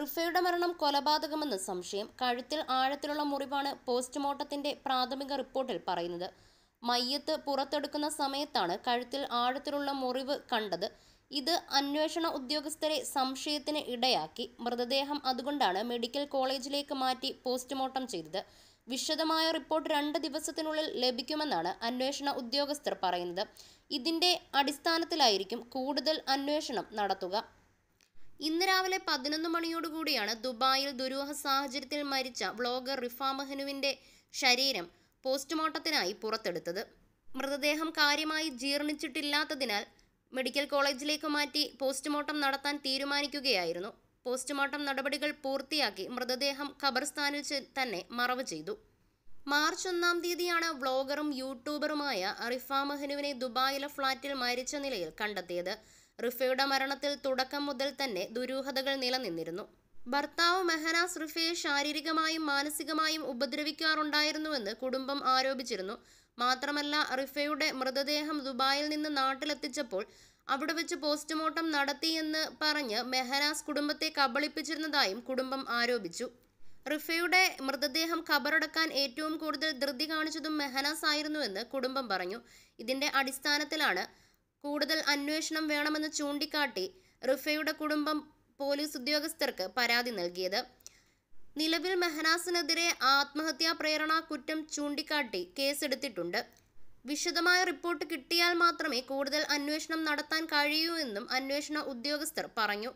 റിഫയുടെ മരണം കൊലപാതകമെന്ന് സംശയം കഴുത്തിൽ ആഴത്തിലുള്ള മുറിവാണ് പോസ്റ്റ്മോർട്ടത്തിന്റെ പ്രാഥമിക റിപ്പോർട്ടിൽ പറയുന്നത് മയ്യത്ത് പുറത്തെടുക്കുന്ന സമയത്താണ് കഴുത്തിൽ ആഴത്തിലുള്ള മുറിവ് കണ്ടത് ഇത് അന്വേഷണ ഉദ്യോഗസ്ഥരെ സംശയത്തിന് ഇടയാക്കി മൃതദേഹം അതുകൊണ്ടാണ് മെഡിക്കൽ കോളേജിലേക്ക് മാറ്റി പോസ്റ്റ്മോർട്ടം ചെയ്തത് വിശദമായ റിപ്പോർട്ട് രണ്ട് ദിവസത്തിനുള്ളിൽ ലഭിക്കുമെന്നാണ് അന്വേഷണ ഉദ്യോഗസ്ഥർ പറയുന്നത് ഇതിന്റെ അടിസ്ഥാനത്തിലായിരിക്കും കൂടുതൽ അന്വേഷണം നടത്തുക ഇന്ന് രാവിലെ പതിനൊന്ന് മണിയോടുകൂടിയാണ് ദുബായിൽ ദുരൂഹ സാഹചര്യത്തിൽ മരിച്ച വ്ളോഗർ റിഫ മെഹനുവിന്റെ ശരീരം പോസ്റ്റ്മോർട്ടത്തിനായി പുറത്തെടുത്തത് മൃതദേഹം കാര്യമായി ജീർണിച്ചിട്ടില്ലാത്തതിനാൽ മെഡിക്കൽ കോളേജിലേക്ക് മാറ്റി പോസ്റ്റ്മോർട്ടം നടത്താൻ തീരുമാനിക്കുകയായിരുന്നു പോസ്റ്റ്മോർട്ടം നടപടികൾ പൂർത്തിയാക്കി മൃതദേഹം ഖബർസ്ഥാനിൽ തന്നെ മറവ് ചെയ്തു മാർച്ച് ഒന്നാം തീയതിയാണ് വ്ളോഗറും യൂട്യൂബറുമായ അറിഫ മഹനുവിനെ ദുബായിലെ ഫ്ളാറ്റിൽ മരിച്ച നിലയിൽ കണ്ടെത്തിയത് റിഫയുടെ മരണത്തിൽ തുടക്കം മുതൽ തന്നെ ദുരൂഹതകൾ നിലനിന്നിരുന്നു ഭർത്താവ് മെഹനാസ് റിഫയെ ശാരീരികമായും മാനസികമായും ഉപദ്രവിക്കാറുണ്ടായിരുന്നുവെന്ന് കുടുംബം ആരോപിച്ചിരുന്നു മാത്രമല്ല റിഫയുടെ മൃതദേഹം ദുബായിൽ നിന്ന് നാട്ടിലെത്തിച്ചപ്പോൾ അവിടെ വെച്ച് പോസ്റ്റ്മോർട്ടം നടത്തിയെന്ന് പറഞ്ഞ് മെഹനാസ് കുടുംബത്തെ കബളിപ്പിച്ചിരുന്നതായും കുടുംബം ആരോപിച്ചു റിഫയുടെ മൃതദേഹം ഖബറടക്കാൻ ഏറ്റവും കൂടുതൽ ധൃതി കാണിച്ചതും മെഹനാസ് ആയിരുന്നുവെന്ന് കുടുംബം പറഞ്ഞു ഇതിന്റെ അടിസ്ഥാനത്തിലാണ് കൂടുതൽ അന്വേഷണം വേണമെന്ന് ചൂണ്ടിക്കാട്ടി റിഫയുടെ കുടുംബം പോലീസ് ഉദ്യോഗസ്ഥർക്ക് പരാതി നൽകിയത് നിലവിൽ മെഹനാസിനെതിരെ ആത്മഹത്യാ പ്രേരണ കുറ്റം ചൂണ്ടിക്കാട്ടി കേസെടുത്തിട്ടുണ്ട് വിശദമായ റിപ്പോർട്ട് കിട്ടിയാൽ മാത്രമേ കൂടുതൽ അന്വേഷണം നടത്താൻ കഴിയൂ എന്നും അന്വേഷണ ഉദ്യോഗസ്ഥർ പറഞ്ഞു